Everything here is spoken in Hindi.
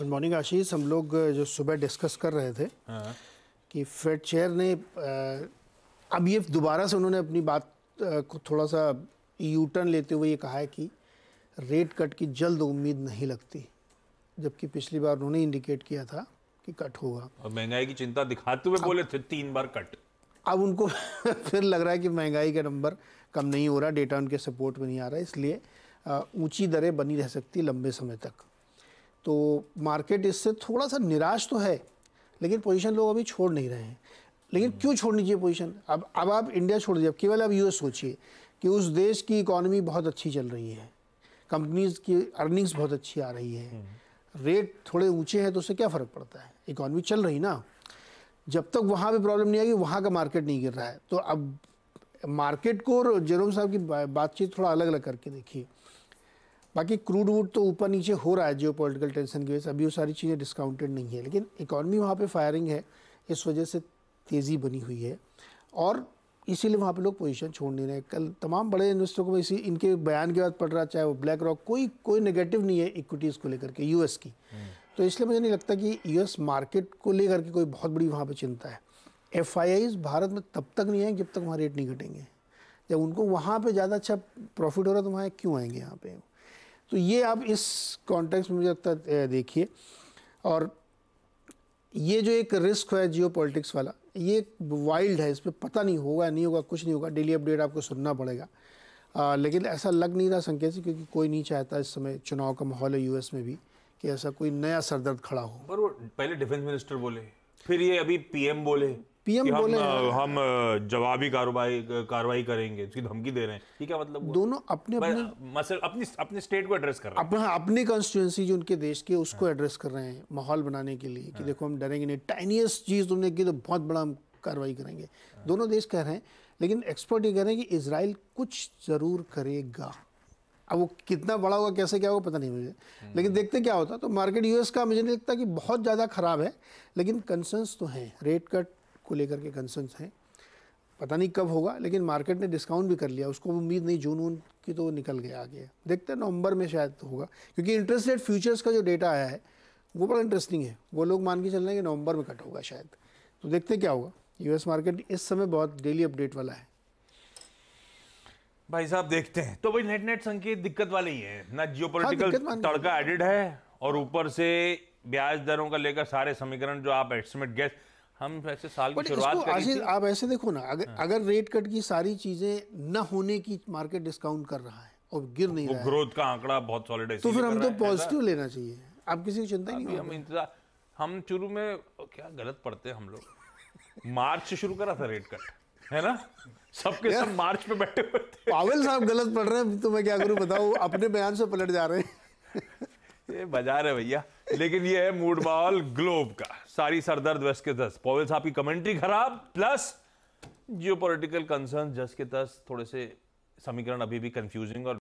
गुड मॉर्निंग आशीष हम लोग जो सुबह डिस्कस कर रहे थे हाँ। कि फेड चेयर ने अब ये दोबारा से उन्होंने अपनी बात को थोड़ा सा यू टर्न लेते हुए ये कहा है कि रेट कट की जल्द उम्मीद नहीं लगती जबकि पिछली बार उन्होंने इंडिकेट किया था कि कट होगा और महंगाई की चिंता दिखाते हुए बोले थे तीन बार कट अब उनको फिर लग रहा है कि महंगाई का नंबर कम नहीं हो रहा डेटा उनके सपोर्ट में नहीं आ रहा इसलिए ऊंची दरें बनी रह सकती लंबे समय तक तो मार्केट इससे थोड़ा सा निराश तो है लेकिन पोजीशन लोग अभी छोड़ नहीं रहे हैं लेकिन क्यों छोड़नी चाहिए पोजीशन अब अब आप इंडिया छोड़ दीजिए अब केवल आप यूएस सोचिए कि उस देश की इकोनॉमी बहुत अच्छी चल रही है कंपनीज की अर्निंग्स बहुत अच्छी आ रही है रेट हम्म। थोड़े ऊंचे हैं तो उससे क्या फ़र्क पड़ता है इकोनॉमी चल रही ना जब तक वहाँ भी प्रॉब्लम नहीं आएगी वहाँ का मार्केट नहीं गिर रहा है तो अब मार्केट को और जेरोम साहब की बातचीत थोड़ा अलग अलग करके देखिए बाकी क्रूड वुड तो ऊपर नीचे हो रहा है जियो पोलिटिकल टेंशन की वजह से अभी वो सारी चीज़ें डिस्काउंटेड नहीं है लेकिन इकॉनमी वहाँ पर फायरिंग है इस वजह से तेज़ी बनी हुई है और इसीलिए वहाँ पे लोग पोजीशन छोड़ नहीं रहे कल तमाम बड़े इन्वेस्टरों को इसी इनके बयान के बाद पड़ रहा चाहे वो ब्लैक रॉक कोई कोई नेगेटिव नहीं है इक्विटीज़ को लेकर के यूएस की हम्म। तो इसलिए मुझे नहीं लगता कि यूएस मार्केट को लेकर के कोई बहुत बड़ी वहाँ पर चिंता है एफ भारत में तब तक नहीं है जब तक वहाँ रेट नहीं घटेंगे जब उनको वहाँ पर ज़्यादा अच्छा प्रॉफिट हो रहा है तो वहाँ क्यों आएंगे यहाँ पर तो ये आप इस कॉन्टेक्स में मुझे लगता है देखिए और ये जो एक रिस्क है जियो पॉलिटिक्स वाला ये वाइल्ड है इस पर पता नहीं होगा नहीं होगा कुछ नहीं होगा डेली अपडेट आपको सुनना पड़ेगा आ, लेकिन ऐसा लग नहीं रहा संकेत से क्योंकि कोई नहीं चाहता इस समय चुनाव का माहौल है यूएस में भी कि ऐसा कोई नया सरदर्द खड़ा हो पर वो पहले डिफेंस मिनिस्टर बोले फिर ये अभी पीएम बोले पीएम बोले हम, हम जवाबी कार्रवाई कार्रवाई करेंगे उसकी धमकी दे रहे हैं ये क्या मतलब दोनों अपने अपने मसल अपनी अपने स्टेट को एड्रेस कर रहे हैं अपना अपनी कॉन्स्टिट्यूंसी जो उनके देश के उसको एड्रेस कर रहे हैं माहौल बनाने के लिए कि हाँ। देखो हम डरेंगे नहीं टाइनियस्ट चीज़ तुमने की तो बहुत बड़ा हम कार्रवाई करेंगे हाँ। दोनों देश कह रहे हैं लेकिन एक्सपर्ट ये कह रहे हैं कि इसराइल कुछ ज़रूर करेगा अब वो कितना बड़ा होगा कैसे क्या होगा पता नहीं मुझे हम्म। लेकिन देखते क्या होता तो मार्केट यूएस का मुझे नहीं लगता कि बहुत ज़्यादा ख़राब है लेकिन कंसर्न्स तो हैं रेट कट को लेकर के कंसर्न हैं पता नहीं कब होगा लेकिन मार्केट ने डिस्काउंट भी कर लिया उसको उम्मीद नहीं जून वून की तो निकल गया आगे देखते हैं नवंबर में शायद तो होगा क्योंकि इंटरेस्ट रेट फ्यूचर्स का जो डेटा आया है वो बड़ा इंटरेस्टिंग है वो लोग मान के चल रहे हैं कि नवंबर में कट होगा शायद तो देखते क्या होगा यूएस मार्केट इस समय बहुत डेली अपडेट वाला है भाई साहब देखते हैं तो भाई नेट नेट संकेत दिक्कत वाले ही हाँ, है ना जियो तड़का एडिड है और ऊपर से ब्याज दरों का लेकर सारे समीकरण जो आप एस्टिमेट गेस्ट हम वैसे साल की शुरुआत आशीष आप ऐसे देखो ना अगर हाँ। अगर रेट कट की सारी चीजें न होने की मार्केट डिस्काउंट कर रहा है और गिर नहीं रहा ग्रोथ का आंकड़ा बहुत सॉलिड है तो फिर हम तो पॉजिटिव लेना चाहिए आप किसी की चिंता नहीं हम इंतजार हम शुरू में क्या गलत पढ़ते हैं हम लोग मार्च से शुरू करा था रेट कट है ना सबके सब मार्च पे बैठे हुए थे पावल साहब गलत पढ़ रहे हैं तो मैं क्या करूं बताओ अपने बयान से पलट जा रहे हैं ये बाजार है भैया लेकिन ये है मूड बॉल ग्लोब का सारी सरदर्द वेस्ट के दस पॉवेल साहब की कमेंट्री खराब प्लस जियो पोलिटिकल कंसर्न जस के दस थोड़े से समीकरण अभी भी कंफ्यूजिंग और